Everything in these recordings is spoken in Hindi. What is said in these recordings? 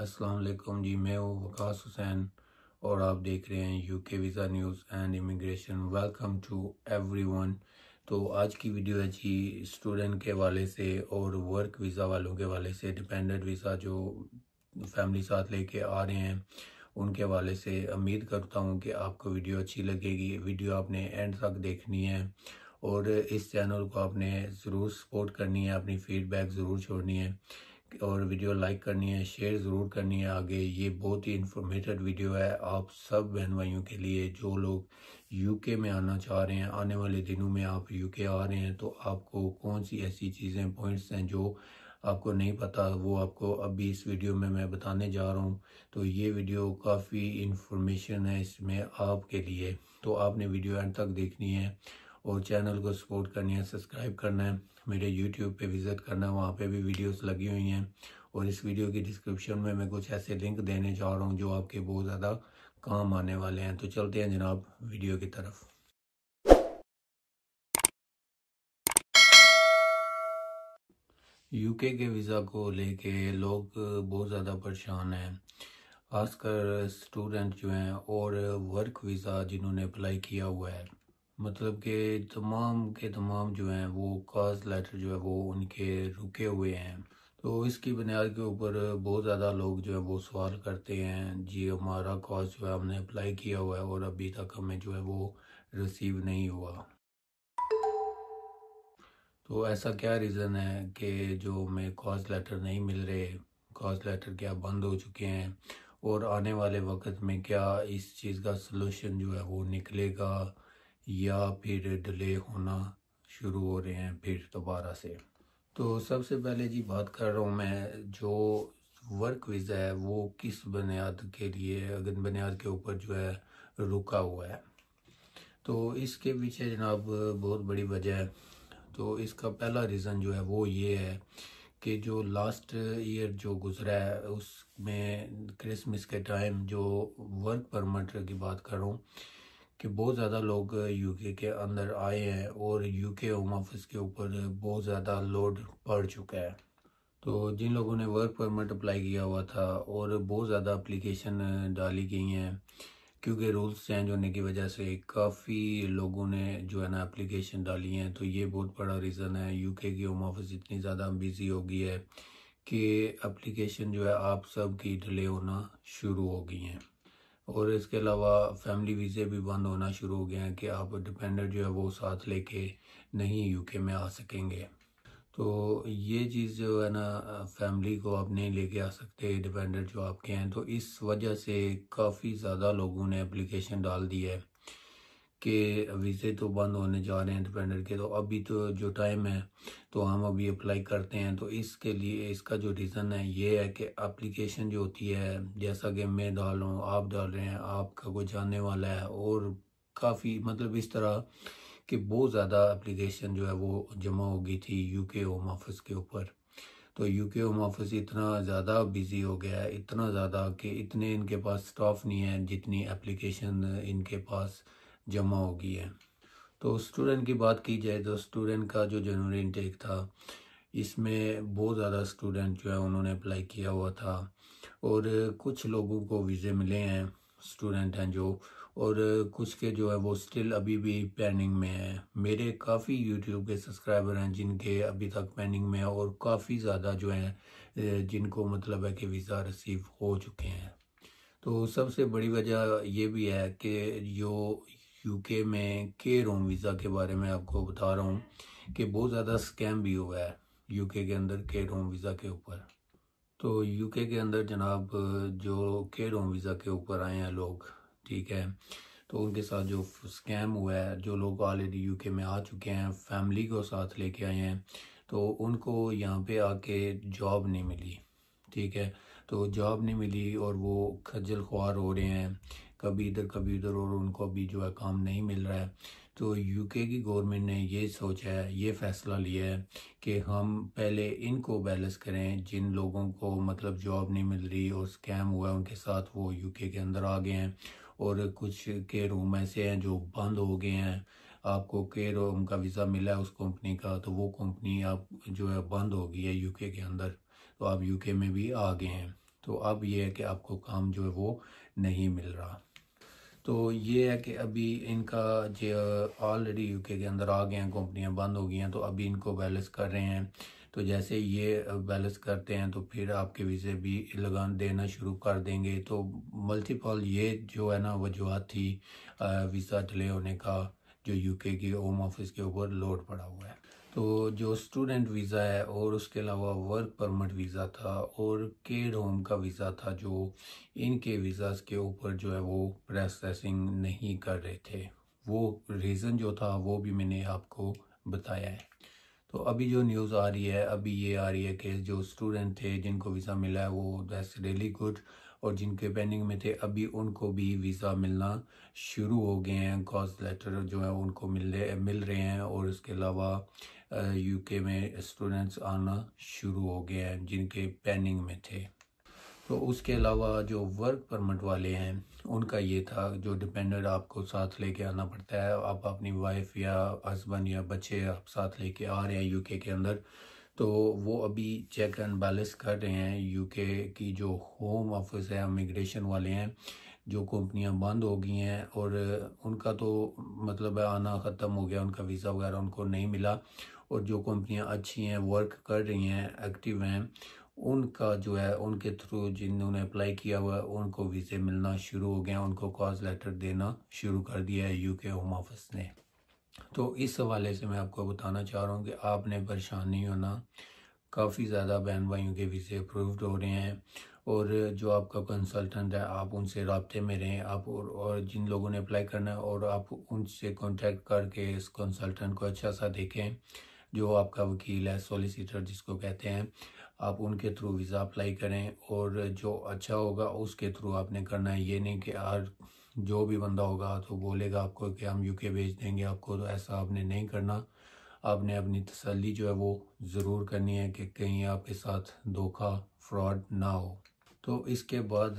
अस्सलाम वालेकुम जी मैं हूँ वकास हुसैन और आप देख रहे हैं UK visa news and immigration welcome to everyone तो आज की वीडियो है जी स्टूडेंट के वाले से और वर्क वीज़ा वालों के वाले से डिपेंडेंट वीज़ा जो फैमिली साथ लेके आ रहे हैं उनके वाले से उम्मीद करता हूँ कि आपको वीडियो अच्छी लगेगी वीडियो आपने एंड तक देखनी है और इस चैनल को आपने ज़रूर सपोर्ट करनी है अपनी फीडबैक ज़रूर छोड़नी है और वीडियो लाइक करनी है शेयर ज़रूर करनी है आगे ये बहुत ही इन्फॉर्मेटेड वीडियो है आप सब बहन भाइयों के लिए जो लोग यूके में आना चाह रहे हैं आने वाले दिनों में आप यूके आ रहे हैं तो आपको कौन सी ऐसी चीज़ें पॉइंट्स हैं जो आपको नहीं पता वो आपको अभी इस वीडियो में मैं बताने जा रहा हूँ तो ये वीडियो काफ़ी इन्फॉर्मेशन है इसमें आपके लिए तो आपने वीडियो एंड तक देखनी है और चैनल को सपोर्ट करनी है सब्सक्राइब करना है मेरे यूट्यूब पे विज़िट करना है वहाँ पे भी वीडियोस लगी हुई हैं और इस वीडियो की डिस्क्रिप्शन में मैं कुछ ऐसे लिंक देने जा रहा हूँ जो आपके बहुत ज़्यादा काम आने वाले हैं तो चलते हैं जनाब वीडियो की तरफ यूके के वीज़ा को लेके लोग बहुत ज़्यादा परेशान हैं खासकर स्टूडेंट जो हैं और वर्क वीज़ा जिन्होंने अप्लाई किया हुआ है मतलब कि तमाम के तमाम जो हैं वो काज लेटर जो है वो उनके रुके हुए हैं तो इसकी बुनियाद के ऊपर बहुत ज़्यादा लोग जो है वो सवाल करते हैं जी हमारा काज जो है हमने अप्लाई किया हुआ है और अभी तक हमें जो है वो रिसीव नहीं हुआ तो ऐसा क्या रीज़न है कि जो हमें कॉज लेटर नहीं मिल रहे कॉज लेटर क्या बंद हो चुके हैं और आने वाले वक्त में क्या इस चीज़ का सलूशन जो है वो निकलेगा या फिर डिले होना शुरू हो रहे हैं फिर दोबारा से तो सबसे पहले जी बात कर रहा हूँ मैं जो वर्क वीज़ा है वो किस बुनियाद के लिए अगर बुनियाद के ऊपर जो है रुका हुआ है तो इसके पीछे जनाब बहुत बड़ी वजह है तो इसका पहला रीज़न जो है वो ये है कि जो लास्ट ईयर जो गुजरा है उसमें क्रिसमस के टाइम जो वर्क परमिट की बात कर रहा हूँ कि बहुत ज़्यादा लोग यूके के अंदर आए हैं और यूके होम ऑफिस के ऊपर बहुत ज़्यादा लोड पड़ चुका है तो जिन लोगों ने वर्क परमिट अप्लाई किया हुआ था और बहुत ज़्यादा अप्लीकेशन डाली गई हैं क्योंकि रूल्स चेंज होने की वजह से काफ़ी लोगों ने जो है ना एप्लीकेशन डाली हैं तो ये बहुत बड़ा रीज़न है यूके की होम ऑफिस इतनी ज़्यादा बिजी हो गई है कि एप्लीकेशन जो है आप सब की डिले होना शुरू हो गई हैं और इसके अलावा फैमिली वीज़े भी बंद होना शुरू हो गए हैं कि आप डिपेंडेंट जो है वो साथ लेके नहीं यूके में आ सकेंगे तो ये चीज़ जो है ना फैमिली को आप नहीं लेके आ सकते डिपेंडेंट जो आपके हैं तो इस वजह से काफ़ी ज़्यादा लोगों ने एप्लीकेशन डाल दी है के वीज़े तो बंद होने जा रहे हैं डिपेंडर के तो अभी तो जो टाइम है तो हम अभी अप्लाई करते हैं तो इसके लिए इसका जो रीज़न है ये है कि एप्लीकेशन जो होती है जैसा कि मैं डाल हूँ आप डाल रहे हैं आपका कोई जानने वाला है और काफ़ी मतलब इस तरह कि बहुत ज़्यादा एप्लीकेशन जो है वो जमा हो गई थी यू के होम ऑफिस के ऊपर तो यू के होम ऑफिस इतना ज़्यादा बिजी हो गया है इतना ज़्यादा कि इतने इनके पास स्टाफ नहीं है जितनी एप्लीकेशन इनके पास जमा होगी है तो स्टूडेंट की बात की जाए तो स्टूडेंट का जो जनवरी इनटेक था इसमें बहुत ज़्यादा स्टूडेंट जो है उन्होंने अप्लाई किया हुआ था और कुछ लोगों को वीज़े मिले हैं स्टूडेंट हैं जो और कुछ के जो है वो स्टिल अभी भी पेंडिंग में है मेरे काफ़ी यूट्यूब के सब्सक्राइबर हैं जिनके अभी तक पेंडिंग में है और काफ़ी ज़्यादा जो हैं जिनको मतलब है कि वीज़ा रिसीव हो चुके हैं तो सबसे बड़ी वजह ये भी है कि जो यूके में के रोम वीज़ा के बारे में आपको बता रहा हूँ कि बहुत ज़्यादा स्कैम भी हुआ है यूके के अंदर के रोम वीज़ा के ऊपर तो यूके के अंदर जनाब जो के रोम वीज़ा के ऊपर आए हैं लोग ठीक है तो उनके साथ जो स्कैम हुआ है जो लोग ऑलरेडी यूके में आ चुके हैं फैमिली को साथ लेके आए हैं तो उनको यहाँ पे आके जॉब नहीं मिली ठीक है तो जॉब नहीं मिली और वो खजल ख्वार हो रहे हैं कभी इधर कभी उधर और उनको अभी जो है काम नहीं मिल रहा है तो यूके की गवर्नमेंट ने ये सोचा है ये फैसला लिया है कि हम पहले इनको बैलेंस करें जिन लोगों को मतलब जॉब नहीं मिल रही और स्कैम हुआ है उनके साथ वो यूके के अंदर आ गए हैं और कुछ के रूम ऐसे हैं जो बंद हो गए हैं आपको के रूम का वीज़ा मिला है उस कंपनी का तो वो कंपनी आप जो है बंद हो गई है यूके के अंदर तो आप यूके में भी आ गए हैं तो अब ये है कि आपको काम जो है वो नहीं मिल रहा तो ये है कि अभी इनका जो ऑलरेडी यूके के अंदर आ गए हैं कंपनियां बंद हो गई हैं तो अभी इनको बैलेंस कर रहे हैं तो जैसे ये बैलेंस करते हैं तो फिर आपके वीज़े भी लगा देना शुरू कर देंगे तो मल्टीपल ये जो है ना वजूहत थी वीज़ा डिले होने का जो यूके की होम ऑफिस के ऊपर लोड पड़ा हुआ है तो जो स्टूडेंट वीज़ा है और उसके अलावा वर्क परमिट वीज़ा था और केड होम का वीज़ा था जो इनके वीज़ा के ऊपर जो है वो प्रोसेसिंग नहीं कर रहे थे वो रीज़न जो था वो भी मैंने आपको बताया है तो अभी जो न्यूज़ आ रही है अभी ये आ रही है कि जो स्टूडेंट थे जिनको वीज़ा मिला है वो दैट्स रियली गुड और जिनके पेंडिंग में थे अभी उनको भी वीज़ा मिलना शुरू हो गए हैं कॉज लेटर जो है उनको मिल मिल रहे हैं और उसके अलावा यूके में स्टूडेंट्स आना शुरू हो गए हैं जिनके पेंडिंग में थे तो उसके अलावा जो वर्क परमिट वाले हैं उनका ये था जो डिपेंडेंट आपको साथ लेके आना पड़ता है आप अपनी वाइफ या हस्बैंड या बच्चे आप साथ लेके आ रहे हैं यूके के अंदर तो वो अभी चेक एंड बैलेंस कर रहे हैं यूके की जो होम ऑफिस है इमिग्रेशन वाले हैं जो कंपनियां बंद हो गई हैं और उनका तो मतलब आना ख़त्म हो गया उनका वीज़ा वगैरह उनको नहीं मिला और जो कंपनियां अच्छी हैं वर्क कर रही हैं एक्टिव हैं उनका जो है उनके थ्रू जिन्होंने अप्लाई किया हुआ है उनको वीज़े मिलना शुरू हो गया उनको कॉज लेटर देना शुरू कर दिया है यूके होम ऑफिस ने तो इस हवाले से मैं आपको बताना चाह रहा हूँ कि आपने परेशान नहीं होना काफ़ी ज़्यादा बहन भाइयों के वीज़े अप्रूव्ड हो रहे हैं और जो आपका कंसल्टेंट है आप उनसे रबते में रहें आप और, और जिन लोगों ने अप्लाई करना है और आप उनसे कॉन्टेक्ट करके इस कंसल्टेंट को अच्छा सा देखें जो आपका वकील है सॉलिसिटर जिसको कहते हैं आप उनके थ्रू वीज़ा अप्लाई करें और जो अच्छा होगा उसके थ्रू आपने करना है ये नहीं कि हर जो भी बंदा होगा तो बोलेगा आपको कि हम यूके भेज देंगे आपको तो ऐसा आपने नहीं करना आपने अपनी तसल्ली जो है वो ज़रूर करनी है कि कहीं आपके साथ धोखा फ्रॉड ना हो तो इसके बाद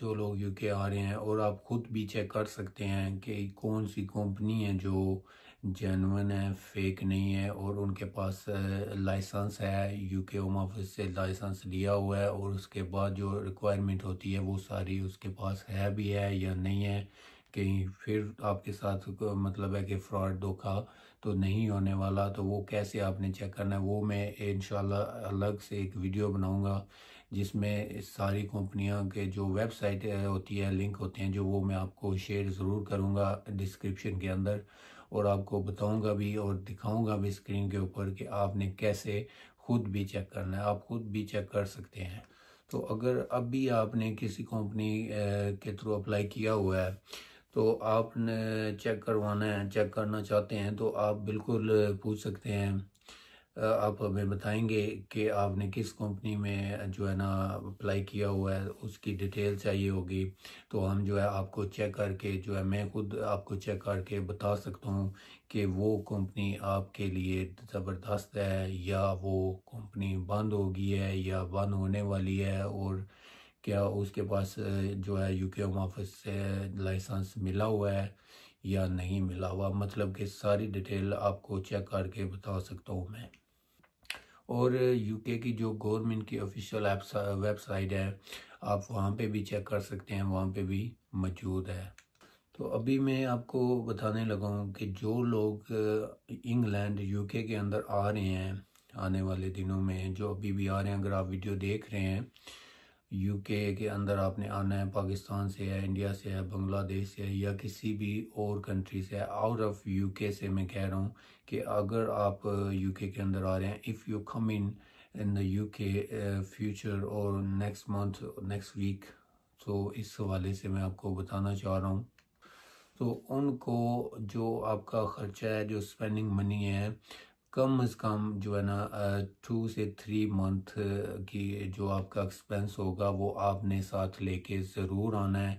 जो लोग यूके आ रहे हैं और आप ख़ुद भी चेक कर सकते हैं कि कौन सी कंपनी है जो जेनवन है फेक नहीं है और उनके पास लाइसेंस है यूके होम ऑफिस से लाइसेंस लिया हुआ है और उसके बाद जो रिक्वायरमेंट होती है वो सारी उसके पास है भी है या नहीं है कहीं फिर आपके साथ मतलब है कि फ्रॉड धोखा तो नहीं होने वाला तो वो कैसे आपने चेक करना है वो मैं इन अलग से एक वीडियो बनाऊँगा जिसमें सारी कंपनियों के जो वेबसाइट होती है लिंक होते हैं जो वो मैं आपको शेयर ज़रूर करूँगा डिस्क्रिप्शन के अंदर और आपको बताऊँगा भी और दिखाऊँगा भी स्क्रीन के ऊपर कि आपने कैसे खुद भी चेक करना है आप खुद भी चेक कर सकते हैं तो अगर अब भी आपने किसी कंपनी के थ्रू अप्लाई किया हुआ है तो आपने चेक करवाना है चेक करना चाहते हैं तो आप बिल्कुल पूछ सकते हैं आप हमें बताएंगे कि आपने किस कंपनी में जो है ना अप्लाई किया हुआ है उसकी डिटेल चाहिए होगी तो हम जो है आपको चेक करके जो है मैं खुद आपको चेक करके बता सकता हूँ कि वो कंपनी आपके लिए ज़बरदस्त है या वो कंपनी बंद हो गई है या बंद होने वाली है और क्या उसके पास जो है यूके होम ऑफिस से लाइसेंस मिला हुआ है या नहीं मिला हुआ मतलब कि सारी डिटेल आपको चेक करके बता सकता हूँ मैं और यूके की जो गवर्नमेंट की ऑफिशियल वेबसाइट है आप वहाँ पे भी चेक कर सकते हैं वहाँ पे भी मौजूद है तो अभी मैं आपको बताने लगा हूँ कि जो लोग इंग्लैंड यूके के अंदर आ रहे हैं आने वाले दिनों में जो अभी भी आ रहे हैं अगर आप वीडियो देख रहे हैं यूके के अंदर आपने आना है पाकिस्तान से है इंडिया से है बांग्लादेश से है या किसी भी और कंट्री से है आउट ऑफ यूके से मैं कह रहा हूँ कि अगर आप यूके uh, के अंदर आ रहे हैं if you come in in the UK future और नेक्स्ट मंथ नेक्स्ट वीक तो इस हवाले से मैं आपको बताना चाह रहा हूँ तो उनको जो आपका ख़र्चा है जो स्पेंडिंग मनी है कम अज़ कम जो है ना टू से थ्री मंथ की जो आपका एक्सपेंस होगा वो आपने साथ लेके ज़रूर आना है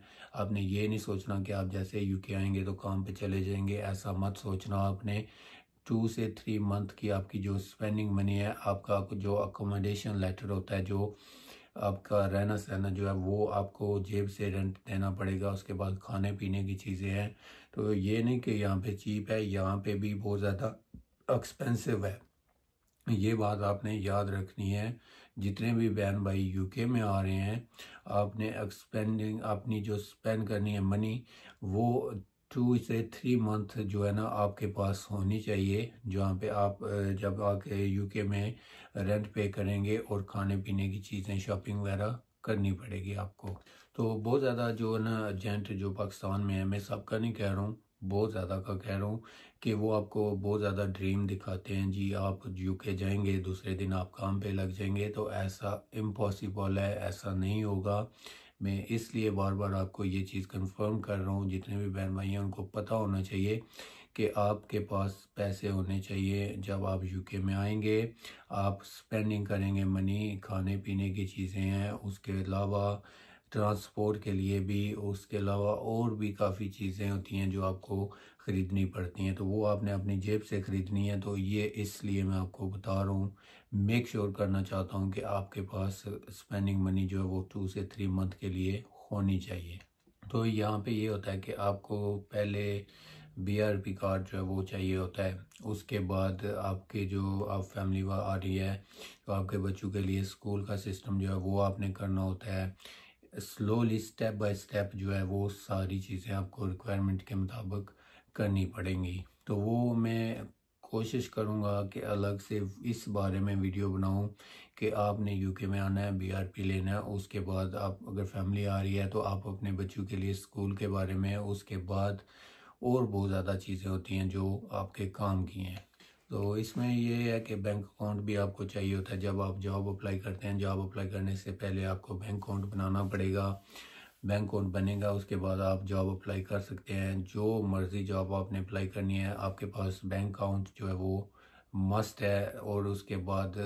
आपने ये नहीं सोचना कि आप जैसे यूके आएंगे तो काम पे चले जाएंगे ऐसा मत सोचना आपने टू से थ्री मंथ की आपकी जो स्पेंडिंग मनी है आपका जो अकोमोडेशन लेटर होता है जो आपका रहना सहना जो है वो आपको जेब से रेंट देना पड़ेगा उसके बाद खाने पीने की चीज़ें हैं तो ये नहीं कि यहाँ पे चीप है यहाँ पे भी बहुत ज़्यादा एक्सपेंसिव है ये बात आपने याद रखनी है जितने भी बहन भाई यूके में आ रहे हैं आपने एक्सपेंडिंग अपनी जो स्पेंड करनी है मनी वो टू से थ्री मंथ जो है ना आपके पास होनी चाहिए जहाँ पे आप जब आके यूके में रेंट पे करेंगे और खाने पीने की चीज़ें शॉपिंग वगैरह करनी पड़ेगी आपको तो बहुत ज़्यादा जो है ना अर्जेंट जो पाकिस्तान में है मैं सबका नहीं कह रहा हूँ बहुत ज़्यादा का कह रहा हूँ कि वो आपको बहुत ज़्यादा ड्रीम दिखाते हैं जी आप यूके जाएंगे दूसरे दिन आप काम पे लग जाएंगे तो ऐसा इम्पॉसिबल है ऐसा नहीं होगा मैं इसलिए बार बार आपको ये चीज़ कंफर्म कर रहा हूँ जितने भी बहन भाई हैं उनको पता होना चाहिए कि आपके पास पैसे होने चाहिए जब आप यूके में आएंगे आप स्पेंडिंग करेंगे मनी खाने पीने की चीज़ें हैं उसके अलावा ट्रांसपोर्ट के लिए भी उसके अलावा और भी काफ़ी चीज़ें होती हैं जो आपको ख़रीदनी पड़ती हैं तो वो आपने अपनी जेब से ख़रीदनी है तो ये इसलिए मैं आपको बता रहा हूँ मेक श्योर करना चाहता हूँ कि आपके पास स्पेंडिंग मनी जो है वो टू से थ्री मंथ के लिए होनी चाहिए तो यहाँ पे ये होता है कि आपको पहले बी कार्ड जो है वो चाहिए होता है उसके बाद आपके जो आप फैमिली आ रही है तो आपके बच्चों के लिए स्कूल का सिस्टम जो है वो आपने करना होता है स्लोली स्टेप बाय स्टेप जो है वो सारी चीज़ें आपको रिक्वायरमेंट के मुताबिक करनी पड़ेंगी तो वो मैं कोशिश करूँगा कि अलग से इस बारे में वीडियो बनाऊँ कि आपने यूके में आना है बीआरपी लेना है उसके बाद आप अगर फैमिली आ रही है तो आप अपने बच्चों के लिए स्कूल के बारे में उसके बाद और बहुत ज़्यादा चीज़ें होती हैं जो आपके काम की हैं तो इसमें यह है कि बैंक अकाउंट भी आपको चाहिए होता है जब आप जॉब अप्लाई करते हैं जॉब अप्लाई करने से पहले आपको बैंक अकाउंट बनाना पड़ेगा बैंक अकाउंट बनेगा उसके बाद आप जॉब अप्लाई कर सकते हैं जो मर्ज़ी जॉब आपने अप्लाई करनी है आपके पास बैंक अकाउंट जो है वो मस्ट है और उसके बाद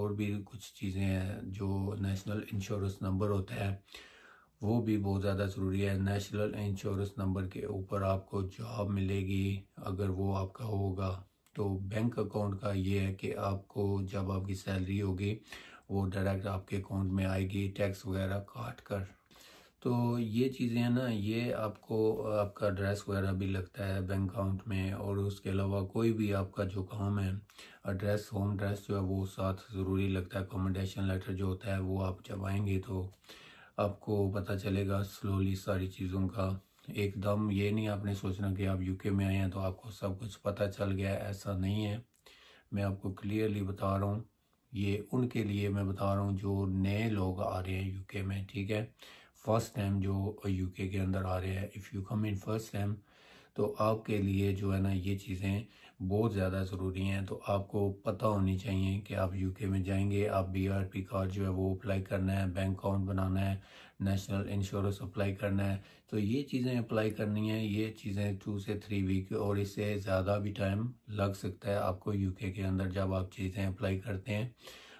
और भी कुछ चीज़ें हैं जो नेशनल इंश्योरेंस नंबर होता है वो भी बहुत ज़्यादा ज़रूरी है नेशनल इंश्योरेंस नंबर के ऊपर आपको जॉब मिलेगी अगर वो आपका होगा तो बैंक अकाउंट का ये है कि आपको जब आपकी सैलरी होगी वो डायरेक्ट आपके अकाउंट में आएगी टैक्स वगैरह काट कर तो ये चीज़ें हैं ना ये आपको आपका एड्रेस वगैरह भी लगता है बैंक अकाउंट में और उसके अलावा कोई भी आपका जो काम है एड्रेस होम एड्रेस जो है वो साथ ज़रूरी लगता है अकोमोडेशन लेटर जो होता है वो आप जब आएंगे तो आपको पता चलेगा स्लोली सारी चीज़ों का एकदम ये नहीं आपने सोचना कि आप यूके में आए हैं तो आपको सब कुछ पता चल गया ऐसा नहीं है मैं आपको क्लियरली बता रहा हूँ ये उनके लिए मैं बता रहा हूँ जो नए लोग आ रहे हैं यूके में ठीक है फर्स्ट टाइम जो यूके के अंदर आ रहे हैं if you come in first time तो आपके लिए जो है ना ये चीज़ें बहुत ज़्यादा ज़रूरी हैं तो आपको पता होनी चाहिए कि आप यूके में जाएंगे आप बीआरपी कार्ड जो है वो अप्लाई करना है बैंक अकाउंट बनाना है नेशनल इंश्योरेंस अप्लाई करना है तो ये चीज़ें अप्लाई करनी है ये चीज़ें टू से थ्री वीक और इससे ज़्यादा भी टाइम लग सकता है आपको यू के अंदर जब आप चीज़ें अप्लाई करते हैं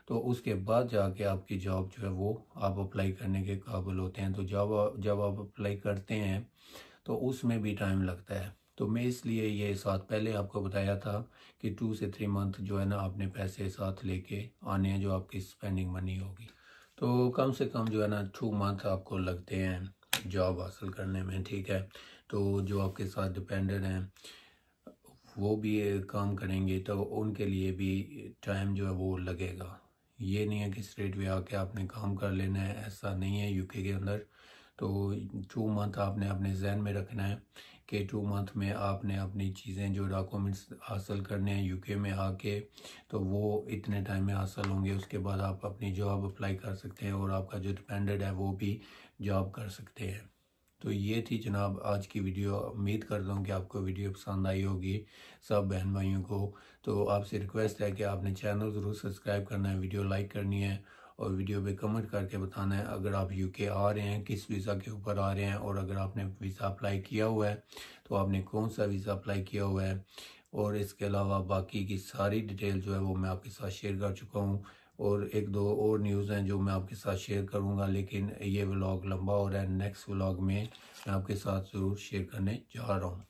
तो उसके बाद जाके आपकी जॉब जो है वो आप अप्लाई करने के काबिल होते हैं तो जब जब आप अप्लाई करते हैं तो उसमें भी टाइम लगता है तो मैं इसलिए ये साथ पहले आपको बताया था कि टू से थ्री मंथ जो है ना आपने पैसे साथ लेके आने हैं जो आपकी स्पेंडिंग मनी होगी तो कम से कम जो है ना टू मंथ आपको लगते हैं जॉब हासिल करने में ठीक है तो जो आपके साथ डिपेंडेंट हैं वो भी काम करेंगे तो उनके लिए भी टाइम जो है वो लगेगा ये नहीं है कि स्ट्रेट वे आके आपने काम कर लेना है ऐसा नहीं है यूके के अंदर तो टू मंथ आपने अपने जहन में रखना है कि टू मंथ में आपने अपनी चीज़ें जो डॉक्यूमेंट्स हासिल करने हैं यूके में आके तो वो इतने टाइम में हासिल होंगे उसके बाद आप अपनी जॉब अप्लाई कर सकते हैं और आपका जो डिपेंडेड है वो भी जॉब कर सकते हैं तो ये थी जनाब आज की वीडियो उम्मीद करता हूँ कि आपको वीडियो पसंद आई होगी सब बहन भाइयों को तो आपसे रिक्वेस्ट है कि आपने चैनल ज़रूर सब्सक्राइब करना है वीडियो लाइक करनी है और वीडियो पे कमेंट करके बताना है अगर आप यूके आ रहे हैं किस वीज़ा के ऊपर आ रहे हैं और अगर आपने वीज़ा अप्लाई किया हुआ है तो आपने कौन सा वीज़ा अप्लाई किया हुआ है और इसके अलावा बाकी की सारी डिटेल जो है वो मैं आपके साथ शेयर कर चुका हूँ और एक दो और न्यूज़ हैं जो मैं आपके साथ शेयर करूँगा लेकिन ये व्लाग लंबा हो रहा है नेक्स्ट व्लाग में मैं आपके साथ ज़रूर शेयर करने जा रहा हूँ